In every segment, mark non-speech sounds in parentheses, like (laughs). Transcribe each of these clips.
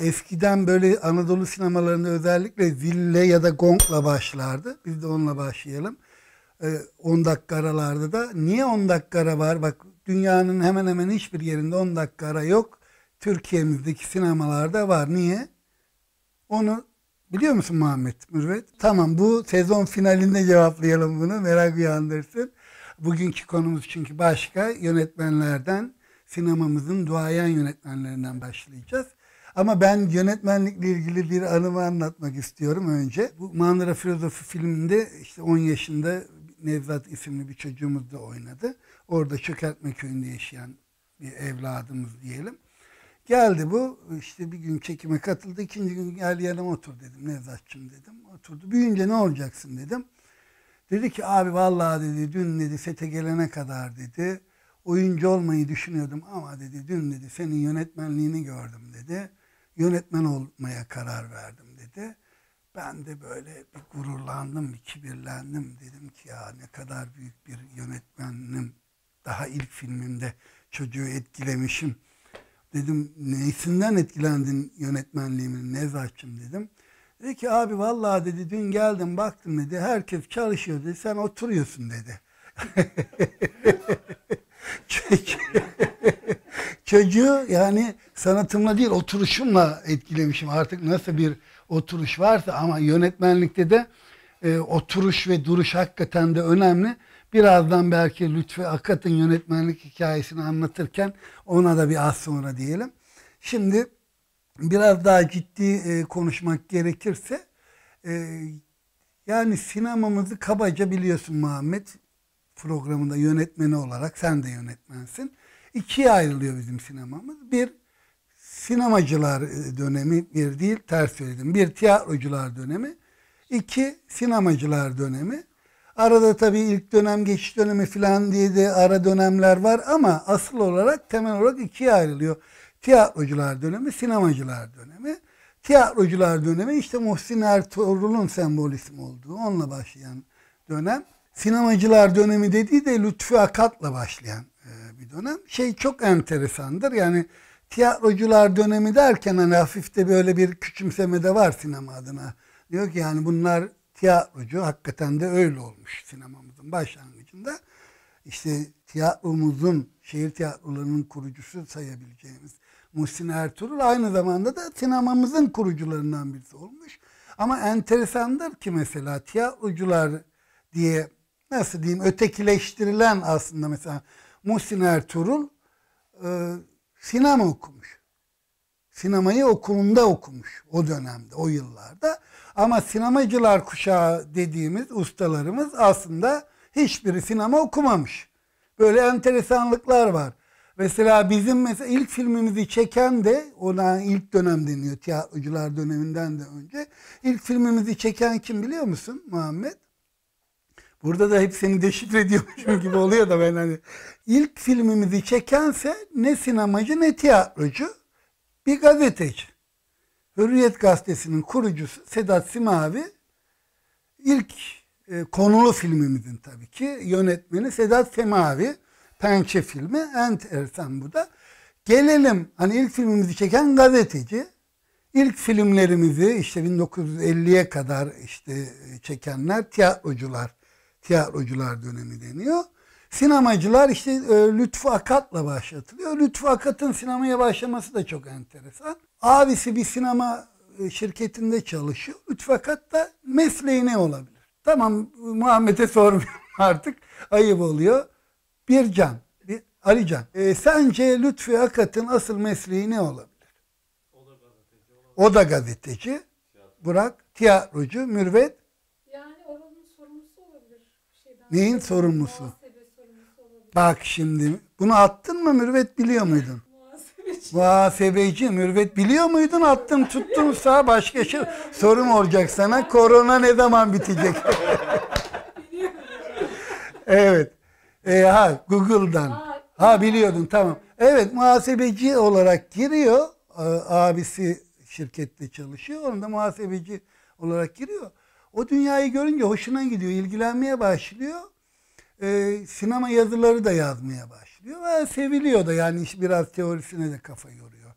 eskiden böyle Anadolu sinemalarında özellikle zille ya da gongla başlardı. Biz de onunla başlayalım. 10 ee, dakika aralarda da. Niye 10 dakika ara var? Bak dünyanın hemen hemen hiçbir yerinde 10 dakika ara yok. Türkiye'mizdeki sinemalarda var. Niye? Onu biliyor musun Muhammed Mürvet? Tamam bu sezon finalinde cevaplayalım bunu. Merak uyandırsın. Bugünkü konumuz çünkü başka yönetmenlerden sinemamızın duayen yönetmenlerinden başlayacağız. Ama ben yönetmenlikle ilgili bir anımı anlatmak istiyorum önce. Bu Mandıra Filozofu filminde işte 10 yaşında Nevzat isimli bir çocuğumuz da oynadı. Orada Çökertme Köyü'nde yaşayan bir evladımız diyelim. Geldi bu işte bir gün çekime katıldı. İkinci gün gel yanıma otur dedim Nevzatçım dedim. Oturdu. Büyüyünce ne olacaksın dedim. Dedi ki abi vallahi dedi dün dedi sete gelene kadar dedi oyuncu olmayı düşünüyordum ama dedi dün dedi senin yönetmenliğini gördüm dedi yönetmen olmaya karar verdim dedi. Ben de böyle bir gururlandım, bir kibirlendim. Dedim ki ya ne kadar büyük bir yönetmenim. Daha ilk filmimde çocuğu etkilemişim. Dedim neysinden etkilendin yönetmenliğimin Nezahat'cığım dedim. Dedi ki abi vallahi dedi dün geldim baktım dedi herkes çalışıyor dedi sen oturuyorsun dedi. (laughs) Çünkü Çocuğu yani sanatımla değil oturuşumla etkilemişim artık nasıl bir oturuş varsa ama yönetmenlikte de e, oturuş ve duruş hakikaten de önemli. Birazdan belki lütfü Akat'ın yönetmenlik hikayesini anlatırken ona da bir az sonra diyelim. Şimdi biraz daha ciddi e, konuşmak gerekirse e, yani sinemamızı kabaca biliyorsun Muhammed programında yönetmeni olarak sen de yönetmensin ikiye ayrılıyor bizim sinemamız. Bir sinemacılar e, dönemi bir değil ters söyledim. Bir tiyatrocular dönemi. iki sinemacılar dönemi. Arada tabii ilk dönem geçiş dönemi falan diye de ara dönemler var ama asıl olarak temel olarak ikiye ayrılıyor. Tiyatrocular dönemi, sinemacılar dönemi. Tiyatrocular dönemi işte Muhsin Ertuğrul'un sembolizmi olduğu onunla başlayan dönem. Sinemacılar dönemi dediği de Lütfü Akat'la başlayan aslında bir dönem. Şey çok enteresandır yani tiyatrocular dönemi derken hani hafif de böyle bir küçümseme de var sinema adına. Diyor ki yani bunlar tiyatrocu hakikaten de öyle olmuş sinemamızın başlangıcında. İşte tiyatromuzun, şehir tiyatrolarının kurucusu sayabileceğimiz Muhsin Ertuğrul aynı zamanda da sinemamızın kurucularından birisi olmuş. Ama enteresandır ki mesela tiyatrocular diye nasıl diyeyim ötekileştirilen aslında mesela Muhsin Ertuğrul e, sinema okumuş. Sinemayı okulunda okumuş o dönemde, o yıllarda. Ama sinemacılar kuşağı dediğimiz ustalarımız aslında hiçbiri sinema okumamış. Böyle enteresanlıklar var. Mesela bizim mesela ilk filmimizi çeken de ona ilk dönem deniyor tiyatrocular döneminden de önce. İlk filmimizi çeken kim biliyor musun Muhammed? Burada da hep seni deşifre ediyormuşum gibi oluyor da ben hani. ilk filmimizi çekense ne sinemacı ne tiyatrocu bir gazeteci. Hürriyet Gazetesi'nin kurucusu Sedat Simavi ilk e, konulu filmimizin tabii ki yönetmeni Sedat Simavi. Pençe filmi enteresan bu da. Gelelim hani ilk filmimizi çeken gazeteci. İlk filmlerimizi işte 1950'ye kadar işte çekenler tiyatrocular tiyatrocular dönemi deniyor. Sinemacılar işte e, Lütfü Akat'la başlatılıyor. Lütfü Akat'ın sinemaya başlaması da çok enteresan. Abisi bir sinema e, şirketinde çalışıyor. Lütfü Akat da mesleği ne olabilir? Tamam Muhammed'e sormuyorum (laughs) artık. Ayıp oluyor. Bir can. Bir, Ali Can. E, sence Lütfü Akat'ın asıl mesleği ne olabilir? O da gazeteci. O da gazeteci. Burak. Tiyatrocu. Mürvet. Neyin sorumlusu? Bak şimdi bunu attın mı mürvet biliyor muydun? Muhasebeci. mürvet biliyor muydun? Attım tuttum sağ başka şey. Sorum olacak sana. Korona ne zaman bitecek? evet. E, ha Google'dan. Ha biliyordun tamam. Evet muhasebeci olarak giriyor. Abisi şirkette çalışıyor. Onun da muhasebeci olarak giriyor. O dünyayı görünce hoşuna gidiyor, ilgilenmeye başlıyor. E, sinema yazıları da yazmaya başlıyor ve seviliyor da yani biraz teorisine de kafa yoruyor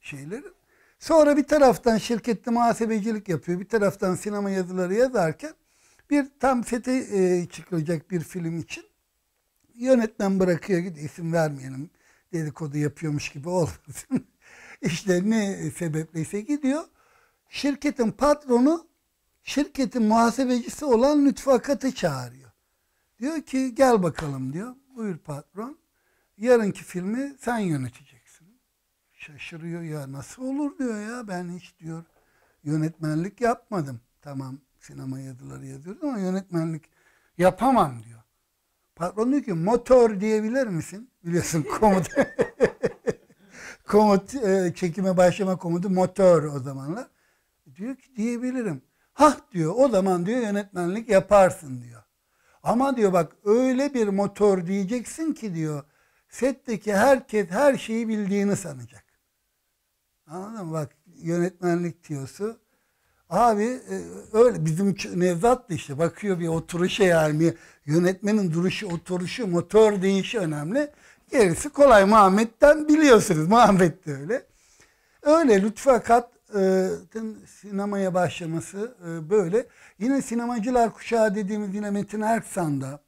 şeylerin. Sonra bir taraftan şirkette muhasebecilik yapıyor, bir taraftan sinema yazıları yazarken bir tam sete e, çıkılacak bir film için yönetmen bırakıyor git isim vermeyelim dedikodu yapıyormuş gibi (laughs) olmasın. İşte ne sebepleyse gidiyor. Şirketin patronu şirketin muhasebecisi olan Lütfakat'ı çağırıyor. Diyor ki gel bakalım diyor. Buyur patron. Yarınki filmi sen yöneteceksin. Şaşırıyor ya nasıl olur diyor ya ben hiç diyor yönetmenlik yapmadım. Tamam sinema yazıları yazıyoruz ama yönetmenlik yapamam diyor. Patron diyor ki motor diyebilir misin? Biliyorsun (laughs) komut. komut e, çekime başlama komutu motor o zamanlar. Diyor ki diyebilirim. Hah diyor o zaman diyor yönetmenlik yaparsın diyor. Ama diyor bak öyle bir motor diyeceksin ki diyor setteki herkes her şeyi bildiğini sanacak. Anladın mı? Bak yönetmenlik diyorsu. Abi e, öyle bizim Nevzat da işte bakıyor bir oturuşa yani yönetmenin duruşu, oturuşu, motor değişi önemli. Gerisi kolay Muhammed'den biliyorsunuz. Muhammed de öyle. Öyle lütfa kat e, sinemaya başlaması e, böyle. Yine sinemacılar kuşağı dediğimiz yine Metin Erksan'da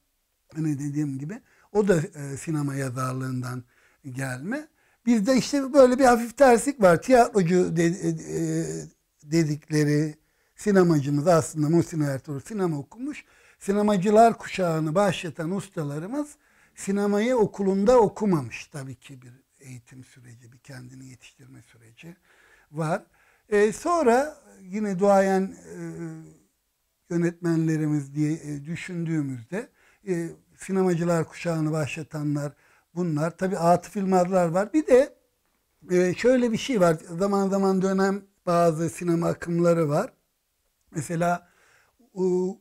hani dediğim gibi o da e, sinema yazarlığından gelme. bir de işte böyle bir hafif terslik var. Tiyatrocu dedikleri sinemacımız aslında Muhsin Ertuğrul sinema okumuş. Sinemacılar kuşağını başlatan ustalarımız sinemayı okulunda okumamış tabii ki bir eğitim süreci, bir kendini yetiştirme süreci var. E, sonra yine duayen e, yönetmenlerimiz diye e, düşündüğümüzde e, sinemacılar kuşağını başlatanlar bunlar. Tabii Atıf İlmazlar var. Bir de e, şöyle bir şey var. Zaman zaman dönem bazı sinema akımları var. Mesela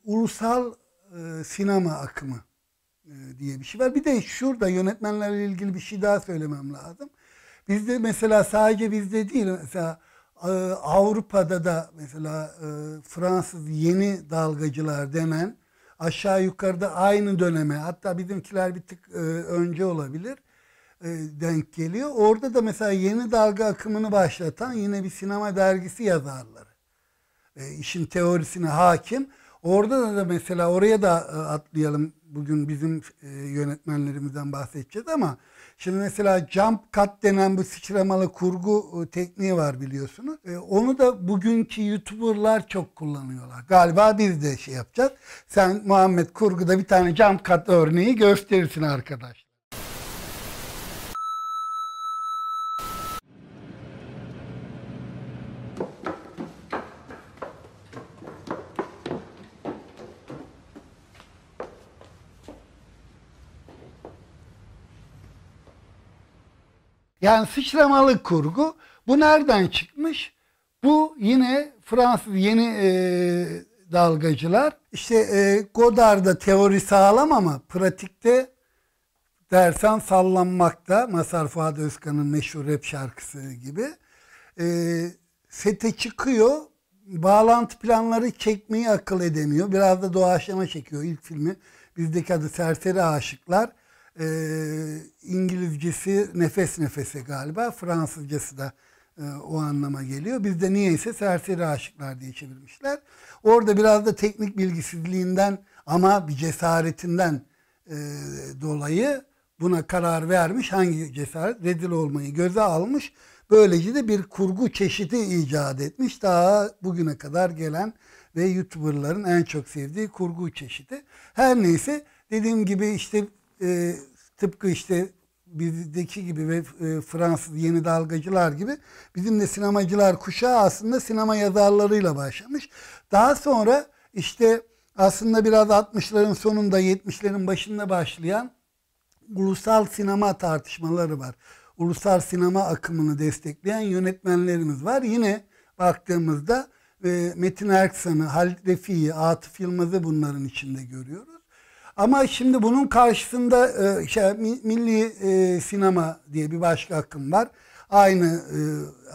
ulusal e, sinema akımı e, diye bir şey var. Bir de şurada yönetmenlerle ilgili bir şey daha söylemem lazım. Bizde mesela sadece bizde değil mesela ee, Avrupa'da da mesela e, Fransız yeni dalgacılar denen aşağı yukarıda aynı döneme hatta bizimkiler bir tık e, önce olabilir e, denk geliyor. Orada da mesela yeni dalga akımını başlatan yine bir sinema dergisi yazarları. işin teorisine hakim. Orada da mesela oraya da atlayalım bugün bizim e, yönetmenlerimizden bahsedeceğiz ama şimdi mesela jump cut denen bu sıçramalı kurgu e, tekniği var biliyorsunuz. E, onu da bugünkü YouTuber'lar çok kullanıyorlar. Galiba biz de şey yapacağız. Sen Muhammed kurguda bir tane jump cut örneği gösterirsin arkadaş. Yani sıçramalı kurgu. Bu nereden çıkmış? Bu yine Fransız yeni e, dalgacılar. İşte e, Godard'da teori sağlam ama pratikte dersen sallanmakta. Masar Fuat Özkan'ın meşhur rap şarkısı gibi. E, sete çıkıyor. Bağlantı planları çekmeyi akıl edemiyor. Biraz da doğaçlama çekiyor ilk filmi. Bizdeki adı Serseri Aşıklar. E, Türkçesi nefes nefese galiba. Fransızcası da e, o anlama geliyor. Bizde niyeyse serseri aşıklar diye çevirmişler. Orada biraz da teknik bilgisizliğinden ama bir cesaretinden e, dolayı buna karar vermiş. Hangi cesaret? redil olmayı göze almış. Böylece de bir kurgu çeşidi icat etmiş. Daha bugüne kadar gelen ve YouTuber'ların en çok sevdiği kurgu çeşidi. Her neyse dediğim gibi işte e, tıpkı işte bizdeki gibi ve e, Fransız yeni dalgacılar gibi bizim de sinemacılar kuşağı aslında sinema yazarlarıyla başlamış. Daha sonra işte aslında biraz 60'ların sonunda 70'lerin başında başlayan ulusal sinema tartışmaları var. Ulusal sinema akımını destekleyen yönetmenlerimiz var. Yine baktığımızda e, Metin Erksan'ı, Halit Refik'i, Atıf Yılmaz'ı bunların içinde görüyoruz. Ama şimdi bunun karşısında e, şey, milli e, sinema diye bir başka akım var. Aynı e,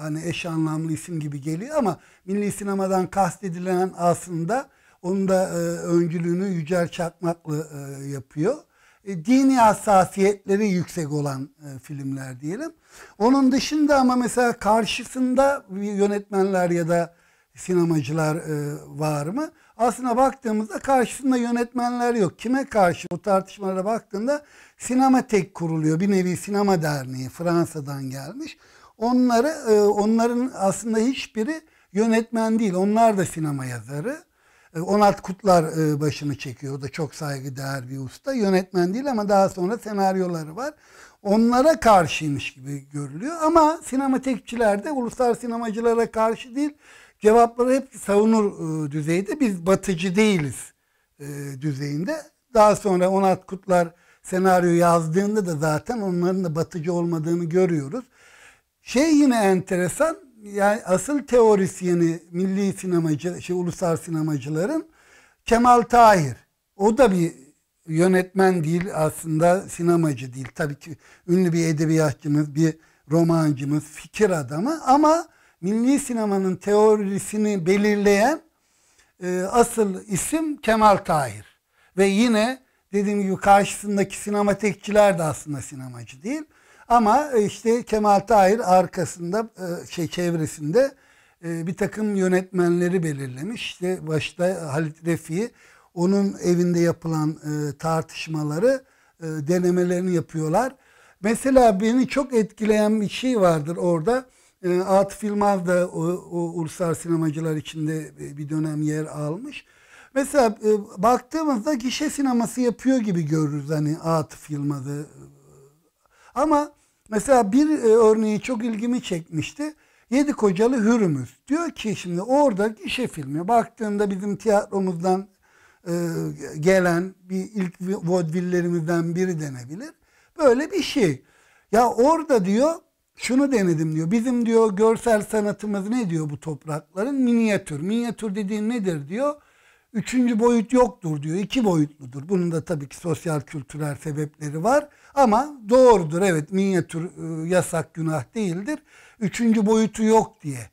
hani eş anlamlı isim gibi geliyor ama milli sinemadan kastedilen aslında onun da e, öncülüğünü Yücel Çakmaklı e, yapıyor. E, dini hassasiyetleri yüksek olan e, filmler diyelim. Onun dışında ama mesela karşısında yönetmenler ya da sinemacılar e, var mı? Aslına baktığımızda karşısında yönetmenler yok. Kime karşı bu tartışmalara baktığında sinema tek kuruluyor. Bir nevi sinema derneği Fransa'dan gelmiş. Onları e, onların aslında hiçbiri yönetmen değil. Onlar da sinema yazarı. E, Onat Kutlar e, başını çekiyor. O da çok saygı değer bir usta. Yönetmen değil ama daha sonra senaryoları var. Onlara karşıymış gibi görülüyor. Ama sinema tekçiler de uluslar sinemacılara karşı değil cevapları hep savunur e, düzeyde. Biz batıcı değiliz e, düzeyinde. Daha sonra Onat Kutlar senaryo yazdığında da zaten onların da batıcı olmadığını görüyoruz. Şey yine enteresan yani asıl teorisyeni milli sinemacı, şey, ulusal sinemacıların Kemal Tahir. O da bir yönetmen değil aslında sinemacı değil. Tabii ki ünlü bir edebiyatçımız, bir romancımız, fikir adamı ama milli sinemanın teorisini belirleyen e, asıl isim Kemal Tahir. Ve yine dediğim gibi karşısındaki sinematikçiler de aslında sinemacı değil. Ama işte Kemal Tahir arkasında e, şey çevresinde e, bir takım yönetmenleri belirlemiş. İşte başta Halit Refi'yi onun evinde yapılan e, tartışmaları denemelerini yapıyorlar. Mesela beni çok etkileyen bir şey vardır orada. E, Atıf Yılmaz da o, o uluslar sinemacılar içinde e, bir dönem yer almış. Mesela e, baktığımızda gişe sineması yapıyor gibi görürüz hani Atıf Yılmaz'ı. Ama mesela bir e, örneği çok ilgimi çekmişti. Yedi Kocalı Hürümüz Diyor ki şimdi orada gişe filmi. Baktığında bizim tiyatromuzdan gelen bir ilk vodvillerimizden biri denebilir. Böyle bir şey. Ya orada diyor şunu denedim diyor. Bizim diyor görsel sanatımız ne diyor bu toprakların? Minyatür. Minyatür dediğin nedir diyor. Üçüncü boyut yoktur diyor. İki boyutludur. Bunun da tabii ki sosyal kültürel sebepleri var. Ama doğrudur evet minyatür e, yasak günah değildir. Üçüncü boyutu yok diye.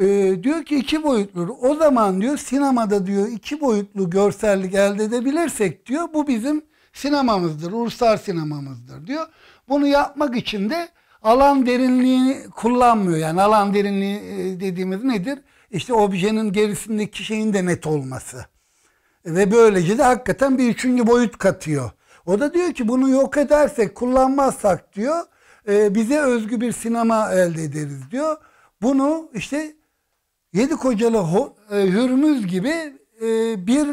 E, diyor ki iki boyutlu. O zaman diyor sinemada diyor iki boyutlu görsellik elde edebilirsek diyor bu bizim sinemamızdır. Ulusal sinemamızdır diyor. Bunu yapmak için de alan derinliğini kullanmıyor. Yani alan derinliği e, dediğimiz nedir? İşte objenin gerisindeki şeyin de net olması. Ve böylece de hakikaten bir üçüncü boyut katıyor. O da diyor ki bunu yok edersek, kullanmazsak diyor, e, bize özgü bir sinema elde ederiz diyor. Bunu işte Yedi Kocalı e, Hürmüz gibi bir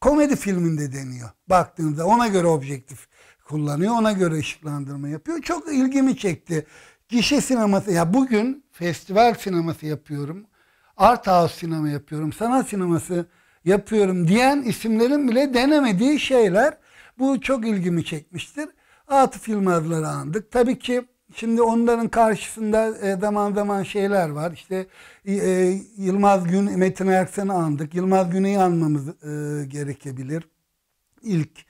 komedi filminde deniyor baktığınızda. Ona göre objektif kullanıyor. Ona göre ışıklandırma yapıyor. Çok ilgimi çekti. Gişe sineması ya bugün festival sineması yapıyorum. Art house sinema yapıyorum. Sanat sineması yapıyorum diyen isimlerin bile denemediği şeyler bu çok ilgimi çekmiştir. Atıf Yılmaz'ları andık. Tabii ki Şimdi onların karşısında e, zaman zaman şeyler var. İşte e, e, Yılmaz Gün, Metin Erksen'i andık. Yılmaz Güney'i anmamız gerekebilir. İlk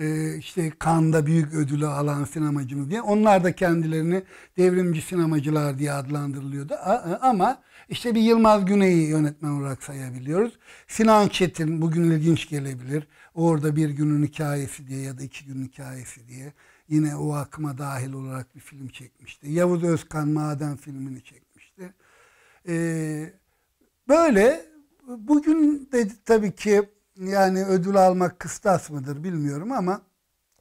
e, işte Cannes'da büyük ödülü alan sinemacımız diye. Onlar da kendilerini devrimci sinemacılar diye adlandırılıyordu. A, e, ama işte bir Yılmaz Güney'i yönetmen olarak sayabiliyoruz. Sinan Çetin bugün ilginç gelebilir. Orada bir günün hikayesi diye ya da iki günün hikayesi diye yine o akıma dahil olarak bir film çekmişti. Yavuz Özkan Maden filmini çekmişti. Ee, böyle bugün de tabii ki yani ödül almak kıstas mıdır bilmiyorum ama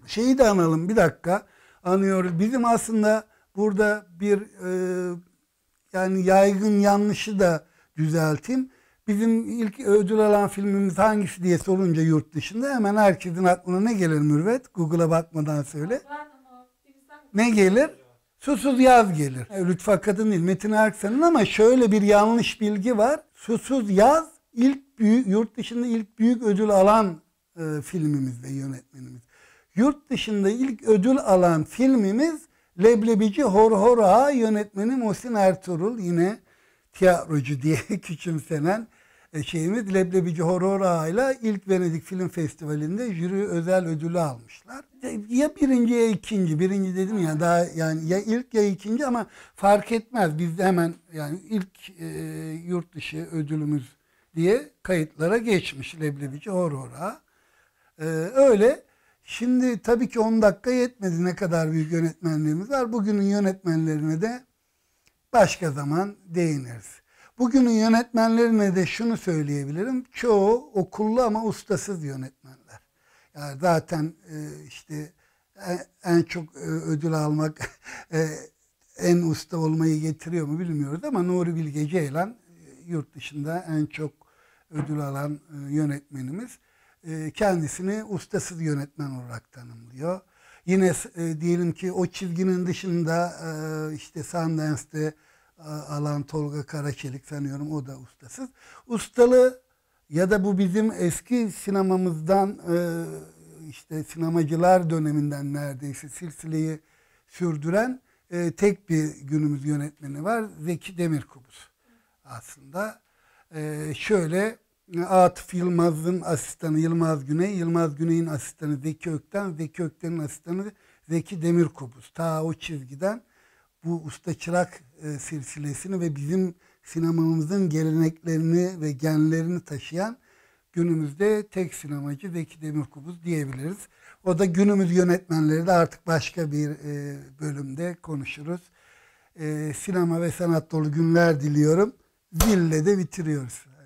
şeyi de analım bir dakika anıyoruz. Bizim aslında burada bir e, yani yaygın yanlışı da düzelteyim. Bizim ilk ödül alan filmimiz hangisi diye sorunca yurt dışında hemen herkesin aklına ne gelir Mürvet? Google'a bakmadan söyle. Ne gelir? Susuz Yaz gelir. Lütfü Akad'ın değil Metin Erksan'ın ama şöyle bir yanlış bilgi var. Susuz Yaz ilk büyük, yurt dışında ilk büyük ödül alan e, filmimiz ve yönetmenimiz. Yurt dışında ilk ödül alan filmimiz Leblebici Horhora yönetmeni Muhsin Ertuğrul yine tiyatrocu diye (laughs) küçümsenen e, şeyimiz Leblebici Horora ile ilk Venedik Film Festivali'nde jüri özel ödülü almışlar. Ya birinci ya ikinci. Birinci dedim ya daha yani ya ilk ya ikinci ama fark etmez. Biz hemen yani ilk e, yurt dışı ödülümüz diye kayıtlara geçmiş Leblebici Horhor'a. Ee, öyle. Şimdi tabii ki 10 dakika yetmedi ne kadar büyük yönetmenlerimiz var. Bugünün yönetmenlerine de başka zaman değiniriz. Bugünün yönetmenlerine de şunu söyleyebilirim. Çoğu okullu ama ustasız yönetmenler. Yani zaten e, işte e, en çok e, ödül almak (laughs) e, en usta olmayı getiriyor mu bilmiyoruz ama Nuri Bilge Ceylan yurt dışında en çok ödül alan e, yönetmenimiz e, kendisini ustasız yönetmen olarak tanımlıyor. Yine e, diyelim ki o çizginin dışında e, işte Sundance'de e, alan Tolga Karaçelik sanıyorum o da ustasız. Ustalı ya da bu bizim eski sinemamızdan e, işte sinemacılar döneminden neredeyse silsileyi sürdüren e, tek bir günümüz yönetmeni var. Zeki Demirkubuz aslında. Ee, şöyle Atıf Yılmaz'ın asistanı Yılmaz Güney, Yılmaz Güney'in asistanı Zeki Ökten, Zeki Ökten'in asistanı Zeki Demirkubuz. Ta o çizgiden bu usta çırak e, silsilesini ve bizim sinemamızın geleneklerini ve genlerini taşıyan günümüzde tek sinemacı Zeki Demirkubuz diyebiliriz. O da günümüz yönetmenleri de artık başka bir e, bölümde konuşuruz. E, sinema ve sanat dolu günler diliyorum. Ville'de de bitiriyorsun.